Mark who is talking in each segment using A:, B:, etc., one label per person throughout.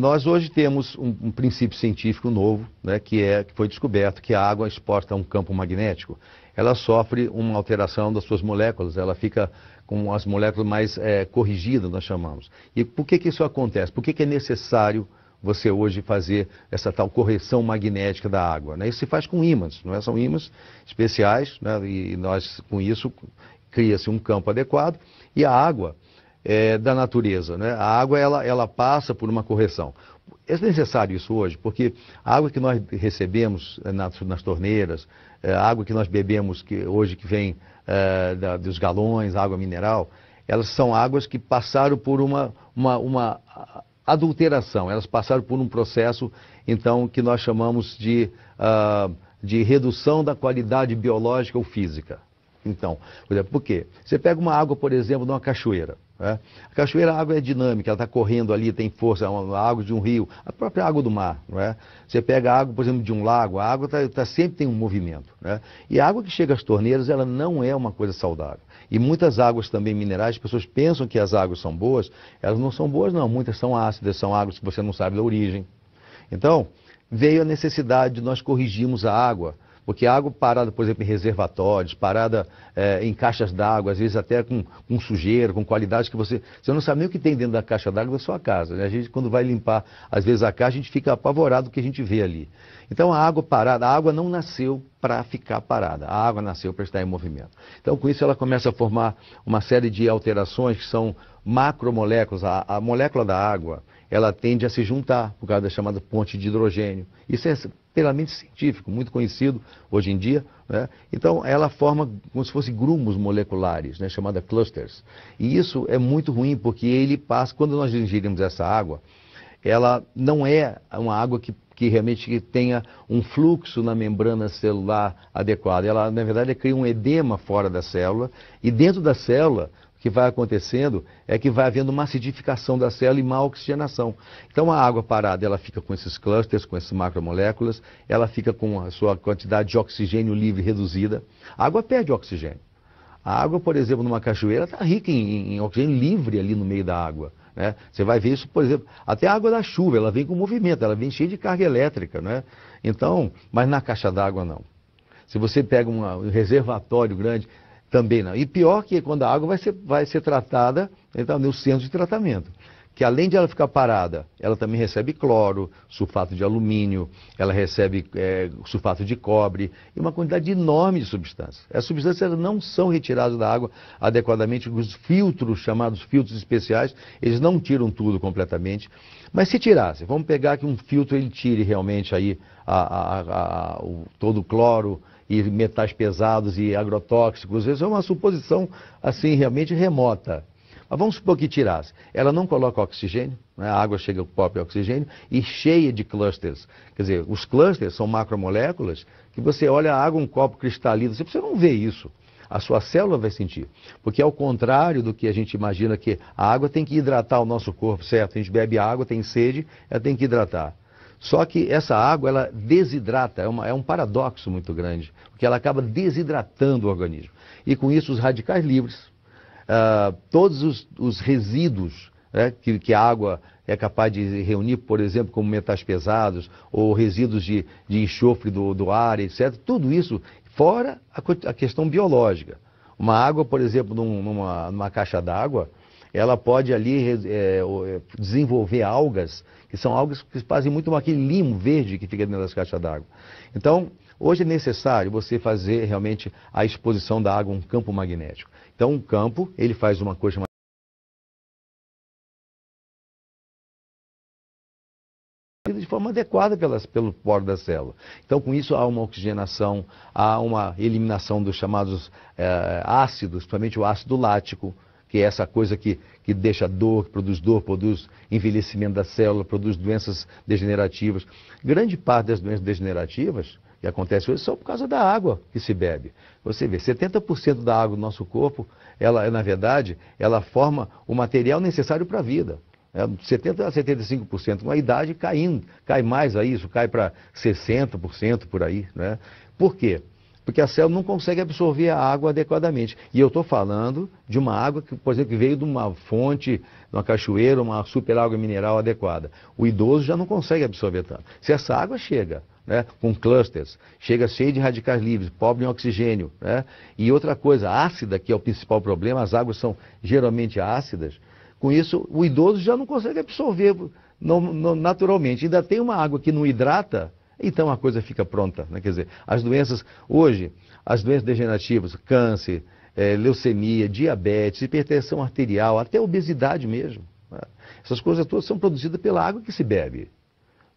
A: Nós hoje temos um, um princípio científico novo, né, que, é, que foi descoberto que a água exposta a um campo magnético, ela sofre uma alteração das suas moléculas, ela fica com as moléculas mais é, corrigidas, nós chamamos. E por que, que isso acontece? Por que, que é necessário você hoje fazer essa tal correção magnética da água? Né? Isso se faz com ímãs, não é? São ímãs especiais, né? e nós, com isso, cria-se um campo adequado, e a água é, da natureza. Né? A água ela, ela passa por uma correção. É necessário isso hoje, porque a água que nós recebemos é, nas, nas torneiras, é, a água que nós bebemos que, hoje que vem é, da, dos galões, água mineral, elas são águas que passaram por uma, uma, uma adulteração, elas passaram por um processo, então, que nós chamamos de, uh, de redução da qualidade biológica ou física. Então, por, exemplo, por quê? Você pega uma água, por exemplo, de uma cachoeira. Né? A cachoeira, a água é dinâmica, ela está correndo ali, tem força, é a água de um rio, a própria água do mar. é? Você pega a água, por exemplo, de um lago, a água tá, tá sempre tem um movimento. Né? E a água que chega às torneiras, ela não é uma coisa saudável. E muitas águas também minerais, as pessoas pensam que as águas são boas, elas não são boas não, muitas são ácidas, são águas que você não sabe da origem. Então, veio a necessidade de nós corrigirmos a água, porque a água parada, por exemplo, em reservatórios, parada é, em caixas d'água, às vezes até com, com, sujeira, com qualidade que você. Você não sabe nem o que tem dentro da caixa d'água da sua casa. Né? A gente, quando vai limpar, às vezes, a caixa, a gente fica apavorado do que a gente vê ali. Então a água parada, a água não nasceu para ficar parada, a água nasceu para estar em movimento. Então, com isso, ela começa a formar uma série de alterações que são macromoléculas. a, a molécula da água ela tende a se juntar por causa da chamada ponte de hidrogênio. Isso é inteiramente científico, muito conhecido hoje em dia. Né? Então, ela forma como se fossem grumos moleculares, né? chamada clusters. E isso é muito ruim, porque ele passa, quando nós ingerimos essa água, ela não é uma água que, que realmente tenha um fluxo na membrana celular adequado. Ela, na verdade, cria um edema fora da célula, e dentro da célula que vai acontecendo é que vai havendo uma acidificação da célula e má oxigenação. Então a água parada ela fica com esses clusters, com essas macromoléculas, ela fica com a sua quantidade de oxigênio livre reduzida. A água perde oxigênio. A água, por exemplo, numa cachoeira está rica em, em, oxigênio livre ali no meio da água. Né? Você vai ver isso, por exemplo, até a água da chuva, ela vem com movimento, ela vem cheia de carga elétrica. Né? Então, mas na caixa d'água não. Se você pega uma, um reservatório grande, também não. E pior que quando a água vai ser, vai ser tratada, então, no centro de tratamento. Que além de ela ficar parada, ela também recebe cloro, sulfato de alumínio, ela recebe é, sulfato de cobre e uma quantidade enorme de substâncias. As substâncias não são retiradas da água adequadamente, os filtros, chamados filtros especiais, eles não tiram tudo completamente. Mas se tirasse, vamos pegar que um filtro ele tire realmente aí a, a, a, o, todo o cloro e metais pesados e agrotóxicos. Isso é uma suposição, assim, realmente remota. Mas vamos supor que tirasse. Ela não coloca oxigênio, né? a água chega com o próprio oxigênio e cheia de clusters. Quer dizer, os clusters são macromoléculas que você olha a água, um copo cristalino, você não vê isso. A sua célula vai sentir. Porque é o contrário do que a gente imagina que a água tem que hidratar o nosso corpo, certo? A gente bebe água, tem sede, ela tem que hidratar. Só que essa água, ela desidrata, é, uma, é um paradoxo muito grande, porque ela acaba desidratando o organismo. E com isso, os radicais livres, uh, todos os, os resíduos né, que, que, a água é capaz de reunir, por exemplo, como metais pesados ou resíduos de, de enxofre do, do ar, etc., tudo isso, fora a, a questão biológica. Uma água, por exemplo, num, numa, numa caixa d'água, ela pode ali é, desenvolver algas, que são algas que fazem muito aquele limo verde que fica dentro das caixas d'água. Então, hoje é necessário você fazer realmente a exposição da água a um campo magnético. Então, um campo, ele faz uma coisa chamada de forma adequada pelas, pelo poro da célula. Então, com isso, há uma oxigenação, há uma eliminação dos chamados é, ácidos, principalmente o ácido lático, que é essa coisa que, que deixa dor, que produz dor, produz envelhecimento da célula, produz doenças degenerativas. Grande parte das doenças degenerativas que acontecem hoje são por causa da água que se bebe. Você vê, 70% da água do nosso corpo, ela, na verdade, ela forma o material necessário para a vida. 70% é, a 75%, com a idade caindo, cai mais a isso, cai para 60% por aí. Né? Por quê? porque a célula não consegue absorver a água adequadamente. E eu estou falando de uma água que, por exemplo, que veio de uma fonte, de uma cachoeira, uma super água mineral adequada. O idoso já não consegue absorver tanto. Se essa água chega né, com clusters, chega cheia de radicais livres, pobre em oxigênio, né, e outra coisa, ácida, que é o principal problema, as águas são geralmente ácidas, com isso o idoso já não consegue absorver naturalmente. Ainda tem uma água que não hidrata, então a coisa fica pronta. Né? Quer dizer, as doenças, hoje, as doenças degenerativas, câncer, é, leucemia, diabetes, hipertensão arterial, até obesidade mesmo. Né? Essas coisas todas são produzidas pela água que se bebe.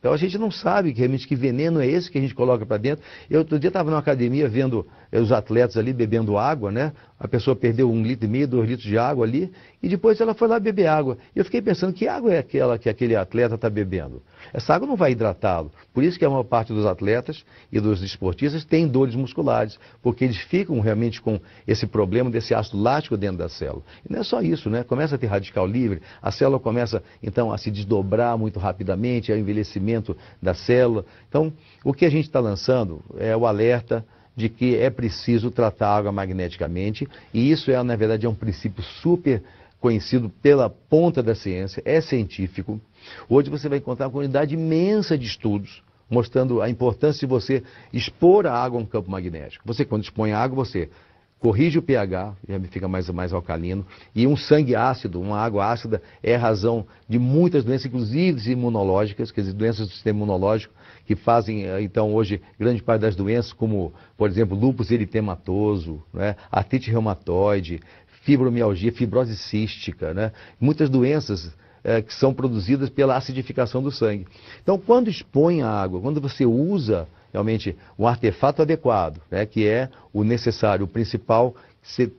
A: Então a gente não sabe realmente que veneno é esse que a gente coloca para dentro. Eu outro dia estava numa academia vendo eh, os atletas ali bebendo água, né? A pessoa perdeu um litro e meio, dois litros de água ali, e depois ela foi lá beber água. E eu fiquei pensando, que água é aquela que aquele atleta está bebendo? Essa água não vai hidratá-lo. Por isso que a maior parte dos atletas e dos esportistas tem dores musculares, porque eles ficam realmente com esse problema desse ácido lático dentro da célula. E não é só isso, né? Começa a ter radical livre, a célula começa então a se desdobrar muito rapidamente, o envelhecimento funcionamento da célula. Então, o que a gente está lançando é o alerta de que é preciso tratar a água magneticamente, e isso é, na verdade, é um princípio super conhecido pela ponta da ciência, é científico. Hoje você vai encontrar uma quantidade imensa de estudos mostrando a importância de você expor a água a um campo magnético. Você, quando expõe a água, você corrige o pH, já fica mais, mais alcalino, e um sangue ácido, uma água ácida, é razão de muitas doenças, inclusive imunológicas, quer dizer, doenças do sistema imunológico, que fazem, eh, então, hoje, grande parte das doenças, como, por exemplo, lúpus eritematoso, né, artrite reumatoide, fibromialgia, fibrose cística, né, muitas doenças é, que são produzidas pela acidificação do sangue. Então, quando expõe a água, quando você usa realmente um artefato adequado, né, que é o necessário, o principal,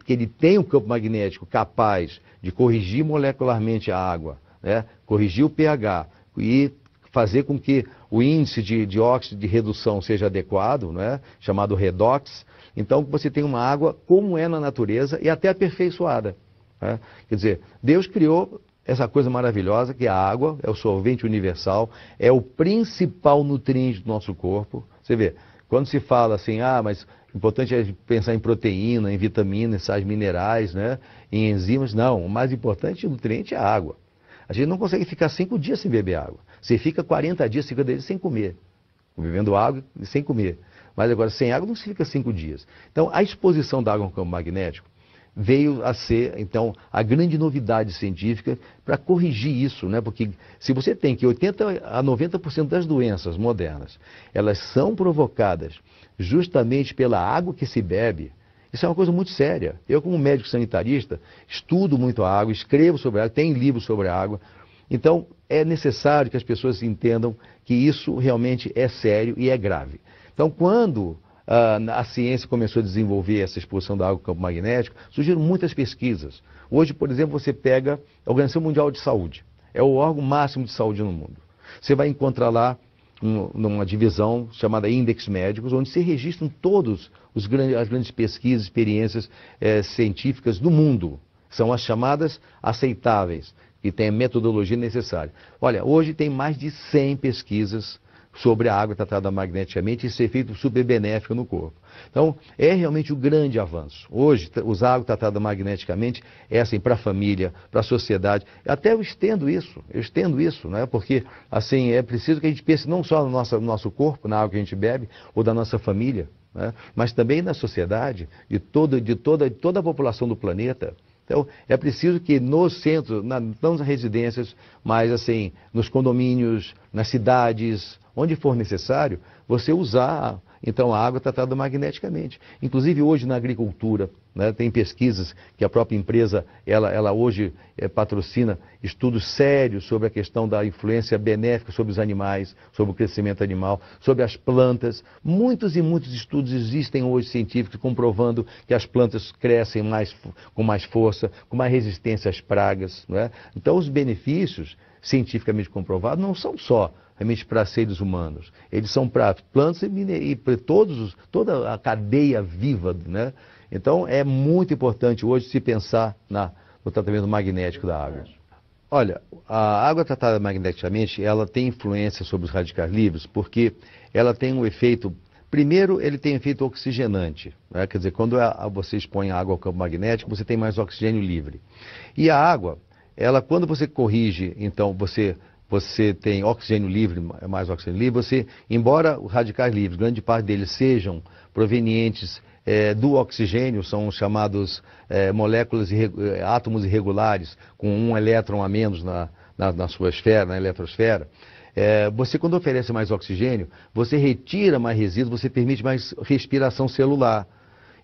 A: que ele tem um campo magnético capaz de corrigir molecularmente a água, né, corrigir o pH e fazer com que o índice de dióxido de, de redução seja adequado, né, chamado redox. Então você tem uma água como é na natureza e até aperfeiçoada. Né? Quer dizer, Deus criou essa coisa maravilhosa que é a água, é o solvente universal, é o principal nutriente do nosso corpo. Você vê, quando se fala assim, ah, mas importante é pensar em proteína, em vitaminas, sais minerais, né? em enzimas. Não, o mais importante nutriente é a água. A gente não consegue ficar cinco dias sem beber água. Você fica 40 dias, 50 dias sem comer. Bebendo água e sem comer. Mas agora, sem água não se fica cinco dias. Então, a exposição da água ao campo magnético veio a ser, então, a grande novidade científica para corrigir isso, né? Porque se você tem que 80 a 90% das doenças modernas, elas são provocadas justamente pela água que se bebe, isso é uma coisa muito séria. Eu, como médico sanitarista, estudo muito a água, escrevo sobre a água, tenho livros sobre a água. Então, é necessário que as pessoas entendam que isso realmente é sério e é grave. Então, quando ah, a, ciência começou a desenvolver essa exposição da água ao campo magnético, surgiram muitas pesquisas. Hoje, por exemplo, você pega a Organização Mundial de Saúde, é o órgão máximo de saúde no mundo. Você vai encontrar lá uma divisão chamada Index Médicos, onde se registram todas as grandes pesquisas, experiências é, científicas do mundo. São as chamadas aceitáveis, que têm a metodologia necessária. Olha, hoje tem mais de 100 pesquisas sobre a água tá tratada magneticamente, esse efeito super benéfico no corpo. Então, é realmente o um grande avanço. Hoje, usar água tratada magneticamente é assim para a família, para a sociedade. Até eu estendo isso, eu estendo isso, não é? Porque assim é preciso que a gente pense não só no nosso, no nosso corpo, na água que a gente bebe ou da nossa família, né? mas também na sociedade de, toda de toda, de toda a população do planeta. Então, é preciso que nos centros, na, não nas residências, mas assim, nos condomínios, nas cidades, onde for necessário, você usar então a água é tratada magneticamente. Inclusive hoje na agricultura, né, tem pesquisas que a própria empresa, ela, ela hoje é, patrocina estudos sérios sobre a questão da influência benéfica sobre os animais, sobre o crescimento animal, sobre as plantas. Muitos e muitos estudos existem hoje científicos comprovando que as plantas crescem mais, com mais força, com mais resistência às pragas. Né? Então os benefícios cientificamente comprovados não são só realmente para seres humanos. Eles são para plantas e, e para todos, toda a cadeia viva, né? Então é muito importante hoje se pensar na, no tratamento magnético da água. Olha, a água tratada magneticamente, ela tem influência sobre os radicais livres, porque ela tem um efeito Primeiro, ele tem efeito oxigenante, né? quer dizer, quando é, você expõe a água ao campo magnético, você tem mais oxigênio livre. E a água, ela, quando você corrige, então, você você tem oxigênio livre, é mais oxigênio livre, você, embora os radicais livres, grande parte deles sejam provenientes é, do oxigênio, são chamados é, moléculas, é, átomos irregulares, com um elétron a menos na, na, na sua esfera, na eletrosfera, é, você quando oferece mais oxigênio, você retira mais resíduos, você permite mais respiração celular.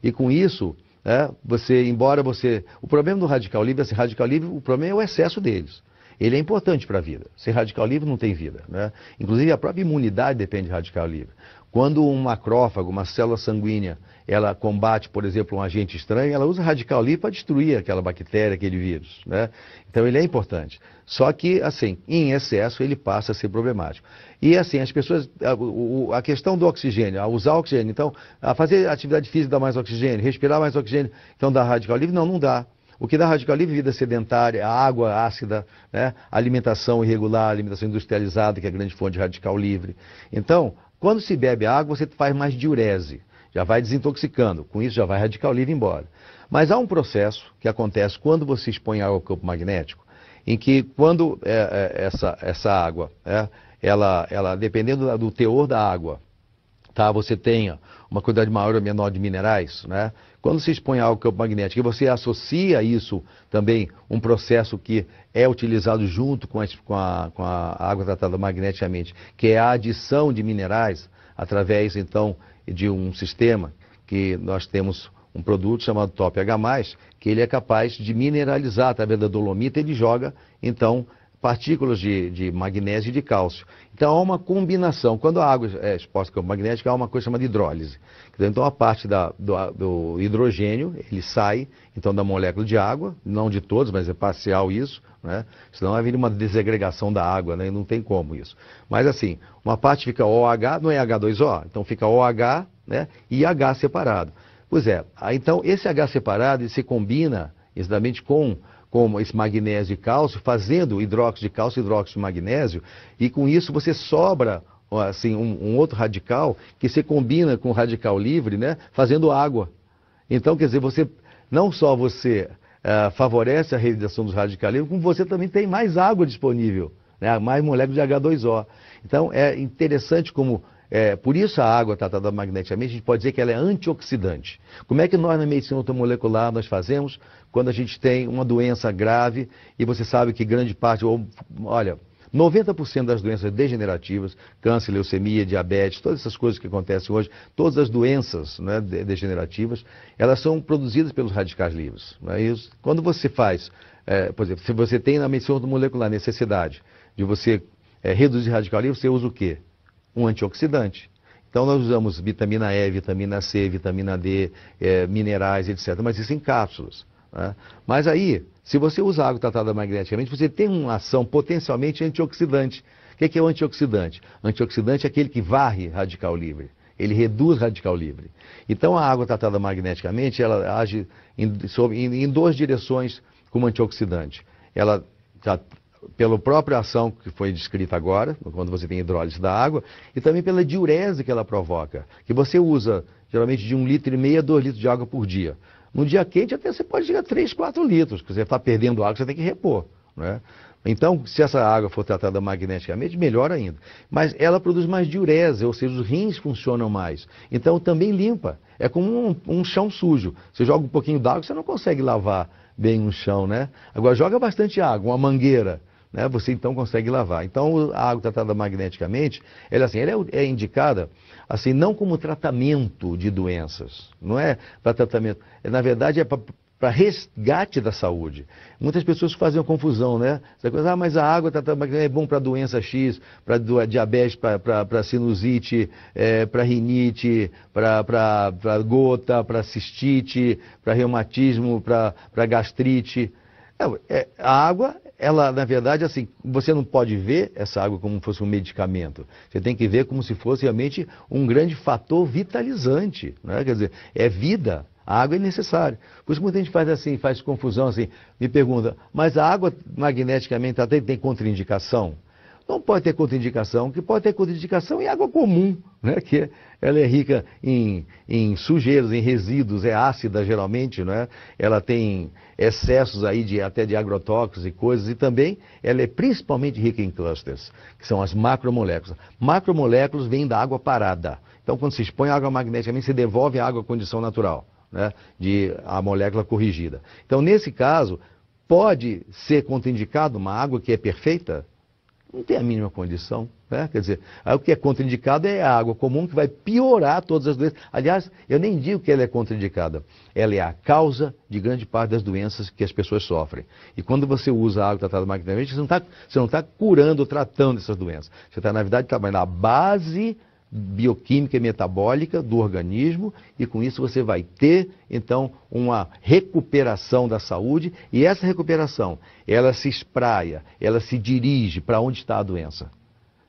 A: E com isso, né, você, embora você... O problema do radical livre, esse radical livre, o problema é o excesso deles ele é importante para a vida. Sem radical livre não tem vida. Né? Inclusive a própria imunidade depende de radical livre. Quando um macrófago, uma célula sanguínea, ela combate, por exemplo, um agente estranho, ela usa radical livre para destruir aquela bactéria, aquele vírus. Né? Então ele é importante. Só que, assim, em excesso ele passa a ser problemático. E assim, as pessoas, a, a questão do oxigênio, a usar oxigênio, então, a fazer atividade física dá mais oxigênio, respirar mais oxigênio, então dá radical livre? Não, não dá. O que dá radical livre? É vida sedentária, água ácida, né? alimentação irregular, alimentação industrializada, que é a grande fonte de radical livre. Então, quando se bebe água, você faz mais diurese, já vai desintoxicando, com isso já vai radical livre embora. Mas há um processo que acontece quando você expõe água ao campo magnético, em que quando é, é, essa, essa água, é, ela, ela, dependendo do teor da água, Tá? Você tenha uma quantidade maior ou menor de minerais, né? Quando se expõe ao campo magnético e você associa isso também um processo que é utilizado junto com a, com a, com a água tratada magneticamente, que é a adição de minerais através então de um sistema que nós temos um produto chamado Top H+, que ele é capaz de mineralizar através da dolomita, ele joga então partículas de, de magnésio e de cálcio. Então há uma combinação. Quando a água é exposta ao campo magnético, há uma coisa chamada hidrólise. Então a parte da, do, do, hidrogênio, ele sai então da molécula de água, não de todos, mas é parcial isso, né? senão haveria uma desagregação da água, né? não tem como isso. Mas assim, uma parte fica OH, não é H2O, então fica OH né? e H separado. Pois é, então esse H separado se combina exatamente com como esse magnésio e cálcio, fazendo hidróxido de cálcio e hidróxido de magnésio, e com isso você sobra assim, um, um outro radical que se combina com o radical livre, né, fazendo água. Então, quer dizer, você não só você uh, favorece a realização dos radicais livres, como você também tem mais água disponível, né, mais moléculas de H2O. Então, é interessante como é, por isso a água tratada magneticamente, a gente pode dizer que ela é antioxidante. Como é que nós na medicina automolecular nós fazemos quando a gente tem uma doença grave e você sabe que grande parte, ou, olha, 90% das doenças degenerativas, câncer, leucemia, diabetes, todas essas coisas que acontecem hoje, todas as doenças né, degenerativas, elas são produzidas pelos radicais livres. É quando você faz, é, por exemplo, se você tem na medicina molecular necessidade de você é, reduzir radical livre, você usa o quê? um antioxidante. Então nós usamos vitamina E, vitamina C, vitamina D, é, minerais, etc. Mas isso em cápsulas. Né? Mas aí, se você usar água tratada magneticamente, você tem uma ação potencialmente antioxidante. O que é, que é o antioxidante? Antioxidante é aquele que varre radical livre. Ele reduz radical livre. Então a água tratada magneticamente, ela age em, em, em duas direções como antioxidante. Ela tá pela própria ação que foi descrita agora, quando você tem hidrólise da água, e também pela diurese que ela provoca, que você usa geralmente de um litro e meio a dois litros de água por dia. Num dia quente até você pode chegar a 3, 4 litros, porque você está perdendo água, você tem que repor. Né? Então, se essa água for tratada magneticamente, melhor ainda. Mas ela produz mais diurese, ou seja, os rins funcionam mais. Então, também limpa. É como um, um chão sujo. Você joga um pouquinho d'água, você não consegue lavar bem um chão, né? Agora, joga bastante água, uma mangueira né, você então consegue lavar. Então a água tratada magneticamente, ela, assim, ela é, é indicada assim não como tratamento de doenças, não é para tratamento, é, na verdade é para para resgate da saúde. Muitas pessoas fazem uma confusão, né? Essa ah, mas a água tratada tá, é bom para doença X, para diabetes, para sinusite, é, para rinite, para gota, para cistite, para reumatismo, para gastrite. É, é, a água ela, na verdade, assim, você não pode ver essa água como se fosse um medicamento. Você tem que ver como se fosse realmente um grande fator vitalizante. Né? Quer dizer, é vida. A água é necessária. Por isso muita gente faz assim, faz confusão assim, me pergunta, mas a água magneticamente até tem contraindicação? Não pode ter contraindicação, que pode ter contraindicação em água comum, né? que ela é rica em, em sujeiras, em resíduos, é ácida geralmente, né? ela tem excessos aí de, até de agrotóxicos e coisas, e também ela é principalmente rica em clusters, que são as macromoléculas. Macromoléculas vêm da água parada. Então quando se expõe a água magnética, se devolve a água à condição natural, né? de a molécula corrigida. Então nesse caso, pode ser contraindicado uma água que é perfeita? Não tem a mínima condição. Né? Quer dizer, o que é contraindicado é a água comum que vai piorar todas as doenças. Aliás, eu nem digo que ela é contraindicada. Ela é a causa de grande parte das doenças que as pessoas sofrem. E quando você usa a água tratada magneticamente, você não está tá curando, tratando essas doenças. Você está, na verdade, trabalhando na base bioquímica e metabólica do organismo e com isso você vai ter então uma recuperação da saúde e essa recuperação ela se espraia, ela se dirige para onde está a doença.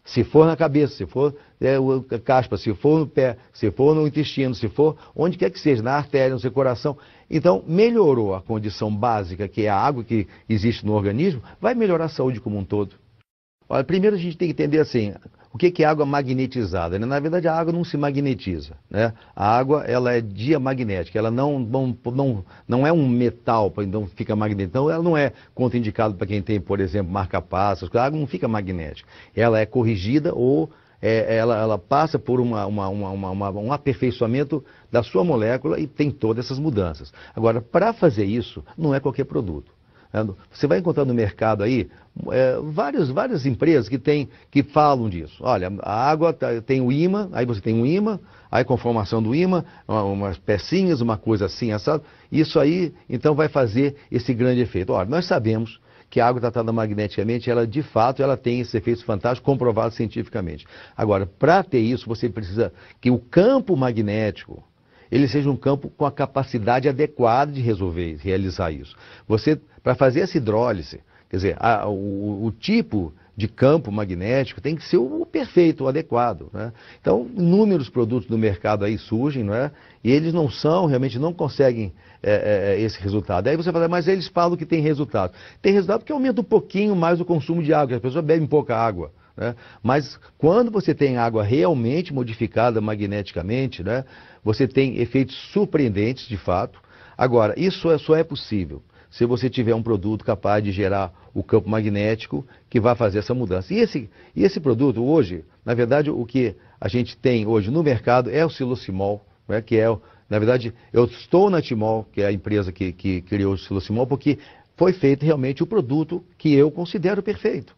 A: Se for na cabeça, se for é, o caspa, se for no pé, se for no intestino, se for onde quer que seja, na artéria, no seu coração. Então, melhorou a condição básica, que é a água que existe no organismo, vai melhorar a saúde como um todo. Olha, primeiro a gente tem que entender assim, o que é água magnetizada? Né? Na verdade, a água não se magnetiza. Né? A água ela é diamagnética, ela não, não, não, não é um metal, então fica magnética. Então, ela não é contraindicada para quem tem, por exemplo, marca-passos. A água não fica magnética. Ela é corrigida ou é, ela, ela, passa por uma, uma, uma, um aperfeiçoamento da sua molécula e tem todas essas mudanças. Agora, para fazer isso, não é qualquer produto. Você vai encontrar no mercado aí é, várias, várias empresas que, tem, que falam disso. Olha, a água tá, tem o imã, aí você tem um imã, aí conformação a do imã, umas pecinhas, uma coisa assim, assado. Isso aí, então, vai fazer esse grande efeito. Olha, nós sabemos que a água tratada magneticamente, ela de fato, ela tem esse efeito fantástico comprovado cientificamente. Agora, para ter isso, você precisa que o campo magnético ele seja um campo com a capacidade adequada de resolver, realizar isso. Você, para fazer essa hidrólise, quer dizer, a, o, o, tipo de campo magnético tem que ser o, o perfeito, o adequado. Né? Então, inúmeros produtos do mercado aí surgem, não é? E eles não são, realmente não conseguem é, é, é, esse resultado. Aí você fala, mas eles falam que tem resultado. Tem resultado porque aumenta um pouquinho mais o consumo de água, a pessoa bebe pouca água. Né? Mas quando você tem água realmente modificada magneticamente, né, você tem efeitos surpreendentes de fato. Agora, isso é, só é possível se você tiver um produto capaz de gerar o campo magnético que vai fazer essa mudança. E esse, e esse produto hoje, na verdade, o que a gente tem hoje no mercado é o silocimol, né, que é, na verdade, eu estou na Timol, que é a empresa que, que criou o silocimol, porque foi feito realmente o produto que eu considero perfeito.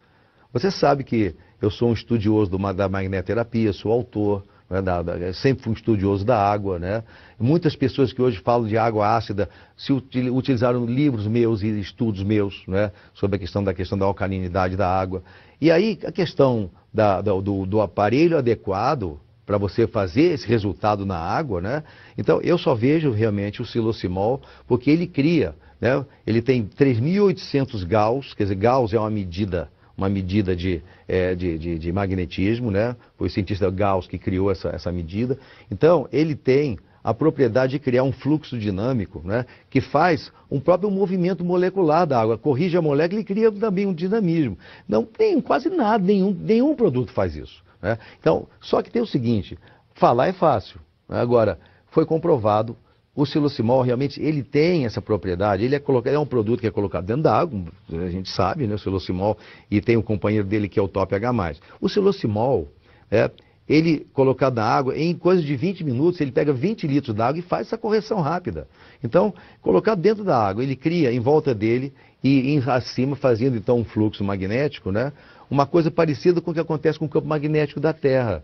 A: Você sabe que eu sou um estudioso do, da magnetoterapia, sou autor, né, da, da, é, sempre fui um estudioso da água. Né? Muitas pessoas que hoje falam de água ácida se util, utilizaram livros meus e estudos meus né, sobre a questão da questão da alcalinidade da água. E aí a questão da, do, do aparelho adequado para você fazer esse resultado na água, né? Então eu só vejo realmente o silocimol porque ele cria, né? Ele tem 3.800 gauss, quer dizer, gauss é uma medida uma medida de, é, de, de, de, magnetismo, né? Foi o cientista Gauss que criou essa, essa medida. Então, ele tem a propriedade de criar um fluxo dinâmico, né? Que faz um próprio movimento molecular da água, corrige a molécula e cria também um dinamismo. Não tem quase nada, nenhum, nenhum produto faz isso. Né? Então, só que tem o seguinte, falar é fácil. Né? Agora, foi comprovado o silocimol realmente ele tem essa propriedade, ele é, colocado, é um produto que é colocado dentro da água, a gente sabe, né, o silocimol, e tem o um companheiro dele que é o top H+. O silocimol, é, ele colocado na água, em coisa de 20 minutos, ele pega 20 litros d'água e faz essa correção rápida. Então, colocado dentro da água, ele cria em volta dele e em acima, fazendo então um fluxo magnético, né? Uma coisa parecida com o que acontece com o campo magnético da Terra.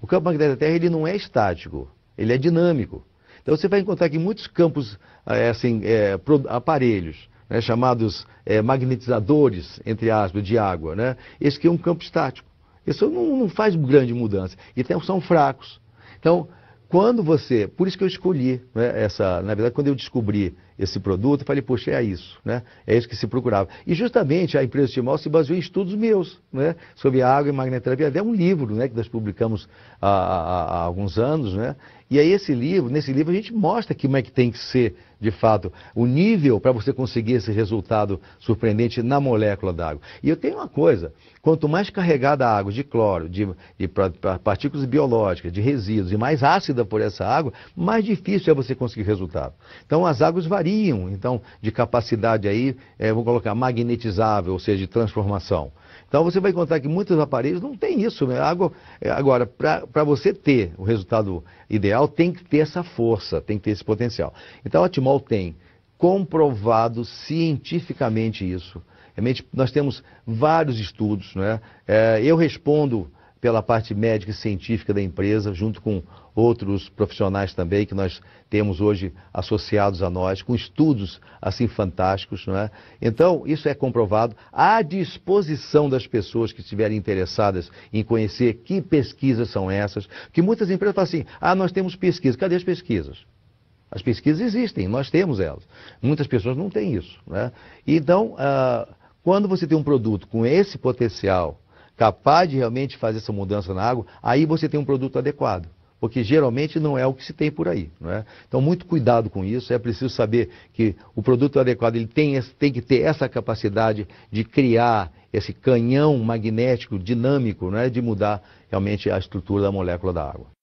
A: O campo magnético da Terra ele não é estático, ele é dinâmico. Então você vai encontrar que muitos campos eh, assim, é, aparelhos, né, chamados é, magnetizadores, entre aspas, de água, né, esse aqui é um campo estático. Isso não, não faz grande mudança. E então, são fracos. Então, quando você. Por isso que eu escolhi né, essa. Na verdade, quando eu descobri esse produto, falei, poxa, é isso, né? É isso que se procurava. E justamente a empresa Timol se baseou em estudos meus, né? Sobre água e magnetoterapia, até um livro, né? Que nós publicamos há, há, há, alguns anos, né? E aí esse livro, nesse livro a gente mostra como é que tem que ser, de fato, o nível para você conseguir esse resultado surpreendente na molécula d'água. E eu tenho uma coisa, quanto mais carregada a água de cloro, de, de partículas biológicas, de resíduos e mais ácida por essa água, mais difícil é você conseguir resultado. Então as águas variam variam, então, de capacidade aí, é, vou colocar magnetizável, ou seja, de transformação. Então você vai encontrar que muitos aparelhos não tem isso. Né? Água, agora, para é, você ter o resultado ideal, tem que ter essa força, tem que ter esse potencial. Então a Timol tem comprovado cientificamente isso. Realmente, nós temos vários estudos. Né? É, eu respondo pela parte médica e científica da empresa, junto com outros profissionais também que nós temos hoje associados a nós, com estudos assim fantásticos, não é? Então, isso é comprovado à disposição das pessoas que estiverem interessadas em conhecer que pesquisas são essas, que muitas empresas falam assim: "Ah, nós temos pesquisa. Cadê as pesquisas?" As pesquisas existem, nós temos elas. Muitas pessoas não têm isso, né? Então, ah, quando você tem um produto com esse potencial capaz de realmente fazer essa mudança na água, aí você tem um produto adequado. Porque geralmente não é o que se tem por aí. Não é? Então, muito cuidado com isso. É preciso saber que o produto adequado ele tem, tem que ter essa capacidade de criar esse canhão magnético dinâmico é, de mudar realmente a estrutura da molécula da água.